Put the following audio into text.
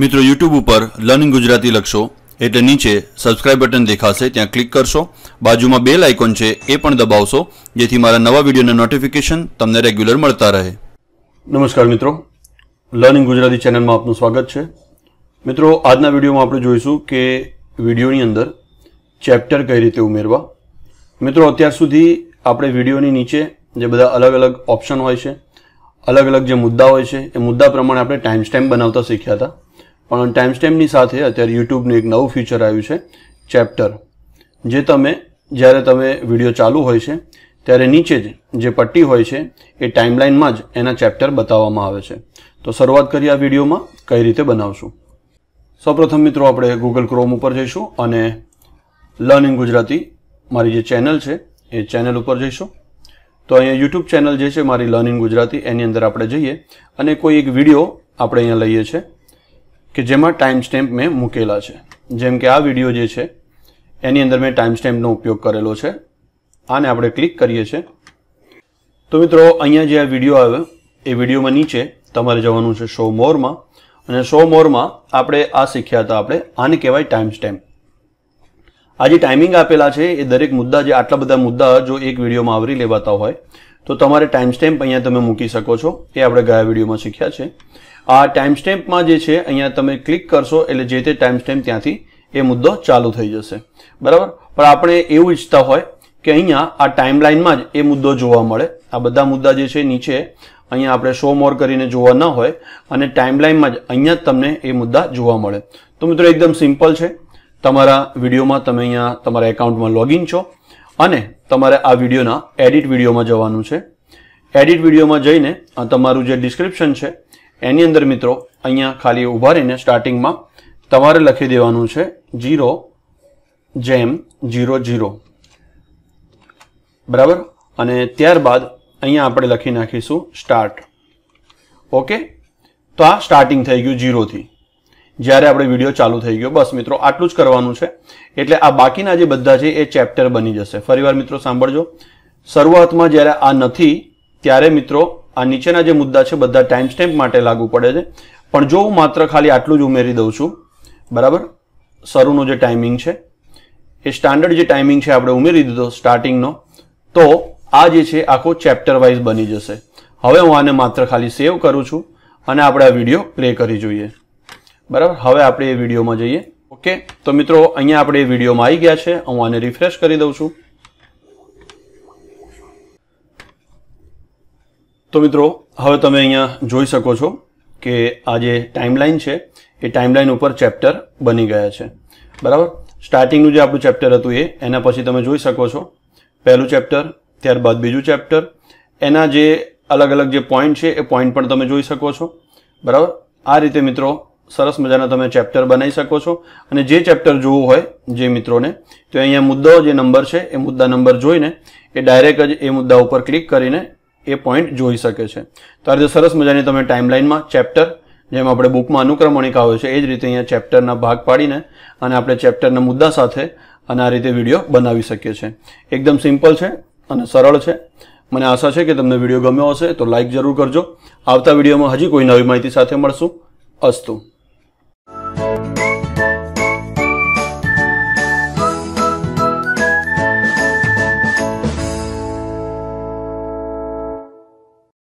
મિત્રો યુટ્યુબ ઉપર લર્નિંગ ગુજરાતી લખશો એટલે નીચે સબસ્ક્રાઇબ બટન દેખાશે ત્યાં ક્લિક કરશો બાજુમાં બેલ આઇકોન છે એ પણ દબાવશો જેથી મારા નવા વિડીયોના નોટિફિકેશન તમને રેગ્યુલર મળતા રહે નમસ્કાર મિત્રો લર્નિંગ ગુજરાતી ચેનલમાં આપનું સ્વાગત છે મિત્રો આજના વિડીયોમાં આપણે જોઈશું કે વિડીયોની અંદર ચેપ્ટર કઈ રીતે ઉમેરવા મિત્રો અત્યાર સુધી આપણે વિડીયોની નીચે જે બધા અલગ અલગ ઓપ્શન હોય છે અલગ અલગ જે મુદ્દા હોય છે એ મુદ્દા પ્રમાણે આપણે ટાઈમ સ્ટેમ્પ બનાવતા શીખ્યા હતા પણ ટાઈમ ટાઈમસ્ટેમ્પની સાથે અત્યારે યુટ્યુબનું એક નવું ફીચર આવ્યું છે ચેપ્ટર જે તમે જ્યારે તમે વિડીયો ચાલુ હોય છે ત્યારે નીચે જ જે પટ્ટી હોય છે એ ટાઈમલાઇનમાં જ એના ચેપ્ટર બતાવવામાં આવે છે તો શરૂઆત કરીએ આ વિડીયોમાં કઈ રીતે બનાવશું સૌપ્રથમ મિત્રો આપણે ગૂગલ ક્રોમ ઉપર જઈશું અને લર્નિંગ ગુજરાતી મારી જે ચેનલ છે એ ચેનલ ઉપર જઈશું તો અહીંયા યુટ્યુબ ચેનલ જે છે મારી લર્નિંગ ગુજરાતી એની અંદર આપણે જઈએ અને કોઈ એક વિડીયો આપણે અહીંયા લઈએ છીએ કે જેમાં ટાઈમ સ્ટેમ્પ મેં મૂકેલા છે જેમ કે આ વિડીયો જે છે એની અંદર મેં ટાઈમ સ્ટેમ્પનો ઉપયોગ કરેલો છે આને આપણે ક્લિક કરીએ છીએ તો મિત્રો અહીંયા જે આ વિડીયો આવ્યો એ વિડીયોમાં નીચે તમારે જવાનું છે શો મોરમાં અને શો મોરમાં આપણે આ શીખ્યા હતા આપણે આને કહેવાય ટાઈમ સ્ટેમ્પ આ જે ટાઈમિંગ આપેલા છે એ દરેક મુદ્દા જે આટલા બધા મુદ્દા જો એક વિડીયોમાં આવરી લેવાતા હોય તો તમારે ટાઈમ સ્ટેમ્પ અહીંયા તમે મૂકી શકો છો એ આપણે ગયા વિડીયોમાં શીખ્યા છે આ ટાઈમસ્ટેમ્પમાં જે છે અહીંયા તમે ક્લિક કરશો એટલે જે તે ટાઈમસ્ટેમ્પ ત્યાંથી એ મુદ્દો ચાલુ થઈ જશે બરાબર પણ આપણે એવું ઈચ્છતા હોય કે અહીંયા આ ટાઈમલાઇનમાં જ એ મુદ્દો જોવા મળે આ બધા મુદ્દા જે છે નીચે અહીંયા આપણે શો મોર કરીને જોવા ન હોય અને ટાઈમલાઇનમાં જ અહીંયા જ તમને એ મુદ્દા જોવા મળે તો મિત્રો એકદમ સિમ્પલ છે તમારા વિડીયોમાં તમે અહીંયા તમારા એકાઉન્ટમાં લોગિન છો અને તમારે આ વિડીયોના એડિટ વિડીયોમાં જવાનું છે એડિટ વિડીયોમાં જઈને તમારું જે ડિસ્ક્રિપ્શન છે એની અંદર મિત્રો અહીંયા ખાલી ઊભા રહીને સ્ટાર્ટિંગમાં તમારે લખી દેવાનું છે જીરો જેમ જીરો જીરો બરાબર અને ત્યારબાદ અહીંયા આપણે લખી નાખીશું સ્ટાર્ટ ઓકે તો આ સ્ટાર્ટિંગ થઈ ગયું જીરોથી જ્યારે આપણે વિડીયો ચાલુ થઈ ગયો બસ મિત્રો આટલું જ કરવાનું છે એટલે આ બાકીના જે બધા છે એ ચેપ્ટર બની જશે ફરીવાર મિત્રો સાંભળજો શરૂઆતમાં જ્યારે આ નથી ત્યારે મિત્રો આ નીચેના જે મુદ્દા છે બધા ટાઈમ સ્ટેમ્પ માટે લાગુ પડે છે પણ જો હું માત્ર ખાલી આટલું જ ઉમેરી દઉં છું બરાબર શરૂનો જે ટાઈમિંગ છે એ સ્ટાન્ડર્ડ જે ટાઈમિંગ છે આપણે ઉમેરી દીધો સ્ટાર્ટિંગનો તો આ જે છે આખો ચેપ્ટર વાઇઝ બની જશે હવે હું આને માત્ર ખાલી સેવ કરું છું અને આપણે આ વિડીયો પ્લે કરી જોઈએ બરાબર હવે આપણે એ વિડીયોમાં જઈએ ઓકે તો મિત્રો અહીંયા આપણે એ વિડીયોમાં આવી ગયા છે હું આને રિફ્રેશ કરી દઉં છું તો મિત્રો હવે તમે અહીંયા જોઈ શકો છો કે આ જે ટાઈમલાઈન છે એ ટાઈમલાઈન ઉપર ચેપ્ટર બની ગયા છે બરાબર સ્ટાર્ટિંગનું જે આપણું ચેપ્ટર હતું એ એના પછી તમે જોઈ શકો છો પહેલું ચેપ્ટર ત્યારબાદ બીજું ચેપ્ટર એના જે અલગ અલગ જે પોઈન્ટ છે એ પોઈન્ટ પણ તમે જોઈ શકો છો બરાબર આ રીતે મિત્રો સરસ મજાના તમે ચેપ્ટર બનાવી શકો છો અને જે ચેપ્ટર જોવું હોય જે મિત્રોને તો અહીંયા મુદ્દાઓ જે નંબર છે એ મુદ્દા નંબર જોઈને એ ડાયરેક્ટ જ એ મુદ્દા ઉપર ક્લિક કરીને એ પોઈન્ટ જોઈ શકે છે ત્યારે આ સરસ મજાની તમે ટાઈમલાઇનમાં ચેપ્ટર જેમ આપણે બુકમાં અનુક્રમણિકા આવે છે એ જ રીતે અહીંયા ચેપ્ટરના ભાગ પાડીને અને આપણે ચેપ્ટરના મુદ્દા સાથે અને આ રીતે વિડીયો બનાવી શકીએ છીએ એકદમ સિમ્પલ છે અને સરળ છે મને આશા છે કે તમને વિડીયો ગમ્યો હશે તો લાઇક જરૂર કરજો આવતા વિડીયોમાં હજી કોઈ નવી માહિતી સાથે મળશું અસ્તું